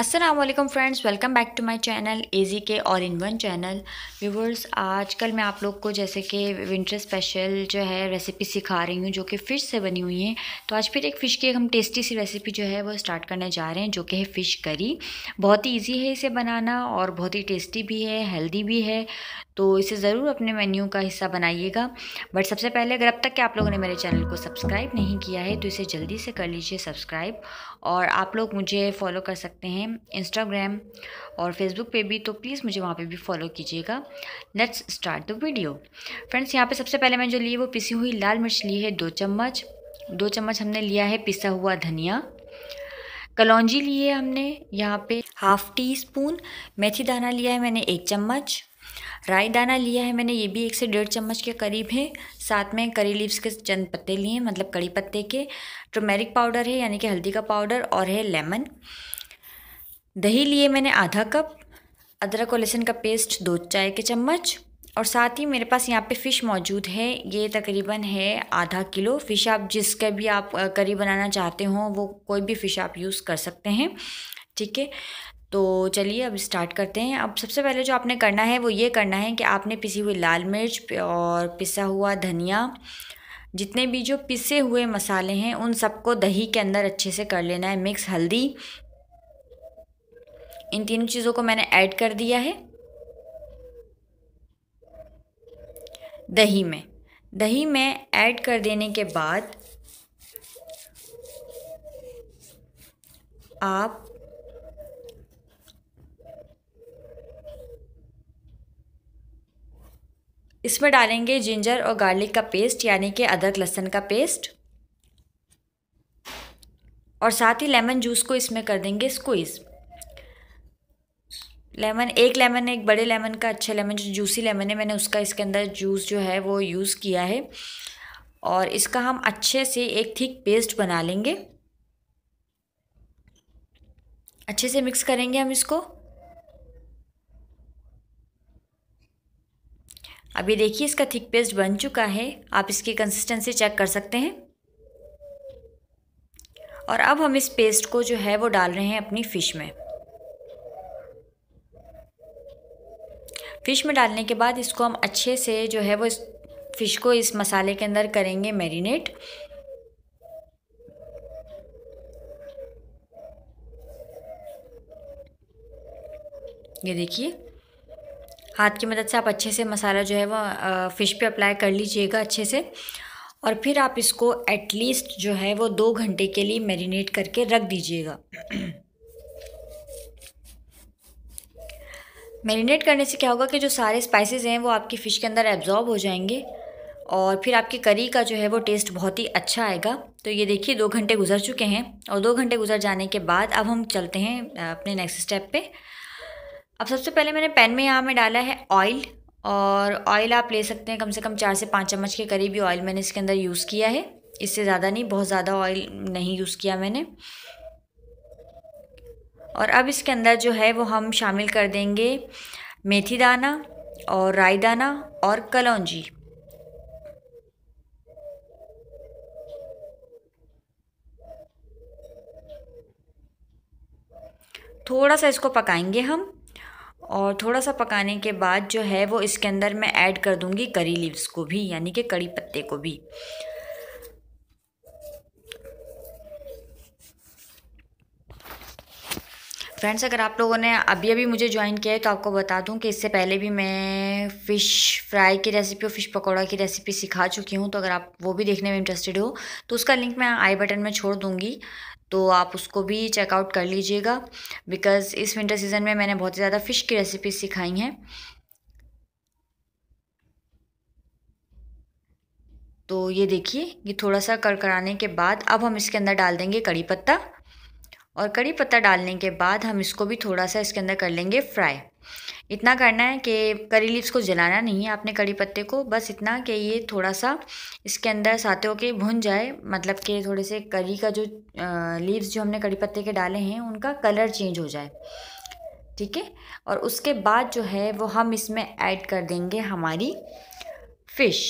Aslam friends welcome back to my channel AG के all in one channel viewers आजकल मैं आप लोग को जैसे कि विंटर स्पेशल जो है रेसिपी सिखा रही हूँ जो कि फ़िश से बनी हुई है तो आज फिर एक फ़िश की एक हम टेस्टी सी रेसिपी जो है वो स्टार्ट करने जा रहे हैं जो कि है फ़िश करी बहुत ही ईजी है इसे बनाना और बहुत ही टेस्टी भी है हेल्दी भी है तो इसे ज़रूर अपने मेन्यू का हिस्सा बनाइएगा बट सबसे पहले अगर अब तक के आप लोगों ने मेरे चैनल को सब्सक्राइब नहीं किया है तो इसे जल्दी से कर लीजिए सब्सक्राइब और आप लोग मुझे फॉलो कर सकते हैं इंस्टाग्राम और फेसबुक पे भी तो प्लीज़ मुझे वहाँ पे भी फॉलो कीजिएगा let's start the video friends यहाँ पे सबसे पहले मैंने जो ली है वो पिसी हुई लाल मिर्च ली है दो चम्मच दो चम्मच हमने लिया है पिसा हुआ धनिया कलौजी ली है हमने यहाँ पे हाफ़ टी स्पून मेथी दाना लिया है मैंने एक चम्मच राई दाना लिया है मैंने ये भी एक से डेढ़ चम्मच के करीब है साथ में करी लीव्स के चंद पत्ते लिए मतलब कड़ी पत्ते के टर्मेरिक पाउडर है यानी कि हल्दी का पाउडर और है लेमन दही लिए मैंने आधा कप अदरक और लहसुन का पेस्ट दो चाय के चम्मच और साथ ही मेरे पास यहाँ पे फ़िश मौजूद है ये तकरीबन है आधा किलो फ़िश आप जिसका भी आप करी बनाना चाहते हो वो कोई भी फ़िश आप यूज़ कर सकते हैं ठीक है तो चलिए अब स्टार्ट करते हैं अब सबसे पहले जो आपने करना है वो ये करना है कि आपने पिसी हुई लाल मिर्च और पिसा हुआ धनिया जितने भी जो पिसे हुए मसाले हैं उन सबको दही के अंदर अच्छे से कर लेना है मिक्स हल्दी इन तीनों चीज़ों को मैंने ऐड कर दिया है दही में दही में ऐड कर देने के बाद आप इसमें डालेंगे जिंजर और गार्लिक का पेस्ट यानी कि अदरक लहसुन का पेस्ट और साथ ही लेमन जूस को इसमें कर देंगे स्क्वीज़ लेमन एक लेमन एक बड़े लेमन का अच्छा लेमन जो जूसी लेमन है मैंने उसका इसके अंदर जूस जो है वो यूज़ किया है और इसका हम अच्छे से एक थिक पेस्ट बना लेंगे अच्छे से मिक्स करेंगे हम इसको अभी देखिए इसका थिक पेस्ट बन चुका है आप इसकी कंसिस्टेंसी चेक कर सकते हैं और अब हम इस पेस्ट को जो है वो डाल रहे हैं अपनी फ़िश में फ़िश में डालने के बाद इसको हम अच्छे से जो है वो इस फ़िश को इस मसाले के अंदर करेंगे मैरिनेट ये देखिए हाथ की मदद से आप अच्छे से मसाला जो है वह फ़िश पे अप्लाई कर लीजिएगा अच्छे से और फिर आप इसको एटलीस्ट जो है वो दो घंटे के लिए मैरिनेट करके रख दीजिएगा मैरिनेट करने से क्या होगा कि जो सारे स्पाइसेस हैं वो आपकी फ़िश के अंदर एब्जॉर्ब हो जाएंगे और फिर आपकी करी का जो है वो टेस्ट बहुत ही अच्छा आएगा तो ये देखिए दो घंटे गुजर चुके हैं और दो घंटे गुजर जाने के बाद अब हम चलते हैं अपने नेक्स्ट स्टेप पे अब सबसे पहले मैंने पैन में यहाँ में डाला है ऑयल और ऑयल आप ले सकते हैं कम से कम चार से पाँच चम्मच के करीब ऑयल मैंने इसके अंदर यूज़ किया है इससे ज़्यादा नहीं बहुत ज़्यादा ऑयल नहीं यूज़ किया मैंने और अब इसके अंदर जो है वो हम शामिल कर देंगे मेथी दाना और राई दाना और कलौजी थोड़ा सा इसको पकाएंगे हम और थोड़ा सा पकाने के बाद जो है वो इसके अंदर मैं ऐड कर दूंगी करी लीव्स को भी यानी कि कड़ी पत्ते को भी फ्रेंड्स अगर आप लोगों ने अभी अभी मुझे ज्वाइन किया है तो आपको बता दूं कि इससे पहले भी मैं फ़िश फ्राई की रेसिपी और फ़िश पकौड़ा की रेसिपी सिखा चुकी हूं तो अगर आप वो भी देखने में इंटरेस्टेड हो तो उसका लिंक मैं आई बटन में छोड़ दूंगी तो आप उसको भी चेकआउट कर लीजिएगा बिकॉज़ इस विंटर सीज़न में मैंने बहुत ज़्यादा फ़िश की रेसिपी सिखाई हैं तो ये देखिए ये थोड़ा सा कराने के बाद अब हम इसके अंदर डाल देंगे कड़ी पत्ता और कड़ी पत्ता डालने के बाद हम इसको भी थोड़ा सा इसके अंदर कर लेंगे फ्राई इतना करना है कि करी लीव्स को जलाना नहीं है आपने कड़ी पत्ते को बस इतना कि ये थोड़ा सा इसके अंदर साथ होके भुन जाए मतलब कि थोड़े से करी का जो लीव्स जो हमने कड़ी पत्ते के डाले हैं उनका कलर चेंज हो जाए ठीक है और उसके बाद जो है वो हम इसमें ऐड कर देंगे हमारी फ़िश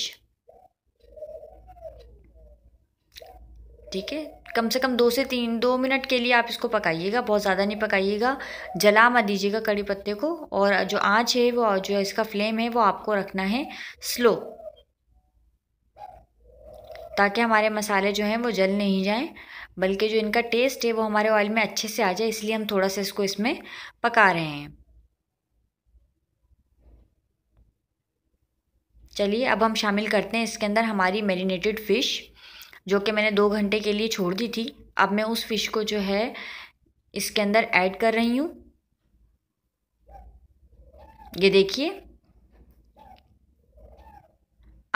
ठीक है कम से कम दो से तीन दो मिनट के लिए आप इसको पकाइएगा बहुत ज़्यादा नहीं पकाइएगा जला मत दीजिएगा कड़ी पत्ते को और जो आँच है वो जो है इसका फ्लेम है वो आपको रखना है स्लो ताकि हमारे मसाले जो हैं वो जल नहीं जाएं बल्कि जो इनका टेस्ट है वो हमारे ऑयल में अच्छे से आ जाए इसलिए हम थोड़ा सा इसको इसमें पका रहे हैं चलिए अब हम शामिल करते हैं इसके अंदर हमारी मेरीनेटेड फ़िश जो कि मैंने दो घंटे के लिए छोड़ दी थी अब मैं उस फ़िश को जो है इसके अंदर ऐड कर रही हूँ ये देखिए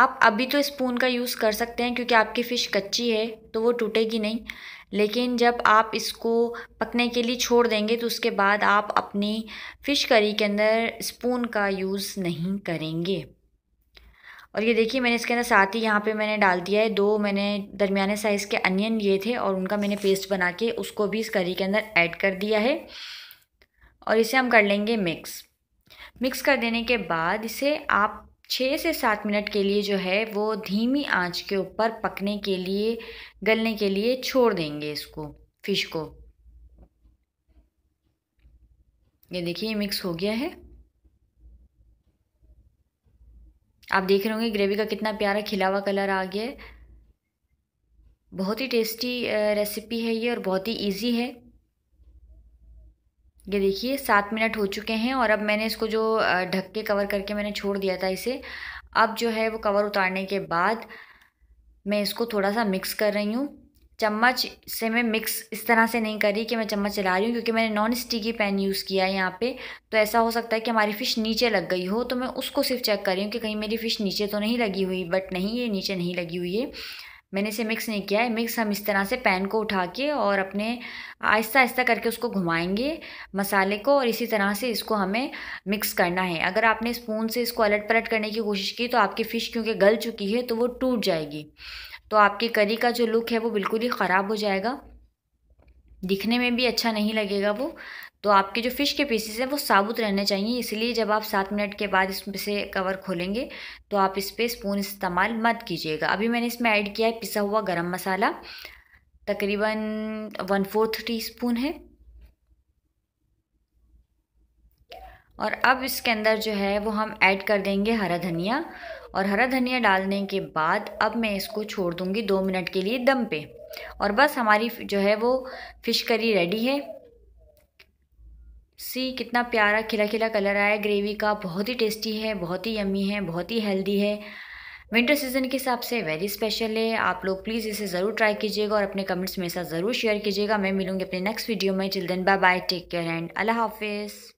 आप अभी तो स्पून का यूज़ कर सकते हैं क्योंकि आपकी फ़िश कच्ची है तो वो टूटेगी नहीं लेकिन जब आप इसको पकने के लिए छोड़ देंगे तो उसके बाद आप अपनी फ़िश करी के अंदर स्पून का यूज़ नहीं करेंगे और ये देखिए मैंने इसके अंदर साथ ही यहाँ पे मैंने डाल दिया है दो मैंने दरमियाने साइज़ के अनियन लिए थे और उनका मैंने पेस्ट बना के उसको भी इस करी के अंदर ऐड कर दिया है और इसे हम कर लेंगे मिक्स मिक्स कर देने के बाद इसे आप छः से सात मिनट के लिए जो है वो धीमी आंच के ऊपर पकने के लिए गलने के लिए छोड़ देंगे इसको फिश को ये देखिए मिक्स हो गया है आप देख रहे होंगे ग्रेवी का कितना प्यारा खिलावा कलर आ गया है बहुत ही टेस्टी रेसिपी है ये और बहुत ही इजी है ये देखिए सात मिनट हो चुके हैं और अब मैंने इसको जो ढक के कवर करके मैंने छोड़ दिया था इसे अब जो है वो कवर उतारने के बाद मैं इसको थोड़ा सा मिक्स कर रही हूँ चम्मच से मैं मिक्स इस तरह से नहीं करी कि मैं चम्मच चला रही हूँ क्योंकि मैंने नॉन स्टिकी पैन यूज़ किया है यहाँ पे तो ऐसा हो सकता है कि हमारी फ़िश नीचे लग गई हो तो मैं उसको सिर्फ चेक कर रही हूँ कि कहीं मेरी फ़िश नीचे तो नहीं लगी हुई बट नहीं ये नीचे नहीं लगी हुई है मैंने इसे मिक्स नहीं किया है मिक्स हम इस तरह से पैन को उठा के और अपने आहिस्ता आहिस्ता करके उसको घुमाएंगे मसाले को और इसी तरह से इसको हमें मिक्स करना है अगर आपने स्पून से इसको अलट पलट करने की कोशिश की तो आपकी फ़िश क्योंकि गल चुकी है तो वो टूट जाएगी तो आपके करी का जो लुक है वो बिल्कुल ही ख़राब हो जाएगा दिखने में भी अच्छा नहीं लगेगा वो तो आपके जो फ़िश के पीसेस हैं वो साबुत रहने चाहिए इसलिए जब आप सात मिनट के बाद इसमें से कवर खोलेंगे तो आप इस पर स्पून इस्तेमाल मत कीजिएगा अभी मैंने इसमें ऐड किया है पिसा हुआ गरम मसाला तकरीबन वन फोर्थ टी स्पून है और अब इसके अंदर जो है वो हम ऐड कर देंगे हरा धनिया और हरा धनिया डालने के बाद अब मैं इसको छोड़ दूँगी दो मिनट के लिए दम पे और बस हमारी जो है वो फ़िश करी रेडी है सी कितना प्यारा खिला खिला कलर आया ग्रेवी का बहुत ही टेस्टी है बहुत ही यमी है बहुत ही हेल्दी है विंटर सीजन के हिसाब से वेरी स्पेशल है आप लोग प्लीज़ इसे ज़रूर ट्राई कीजिएगा और अपने कमेंट्स में साथ ज़रूर शेयर कीजिएगा मैं मिलूंगी अपने नेक्स्ट वीडियो में children bye bye take care and अल्लाह हाफिज़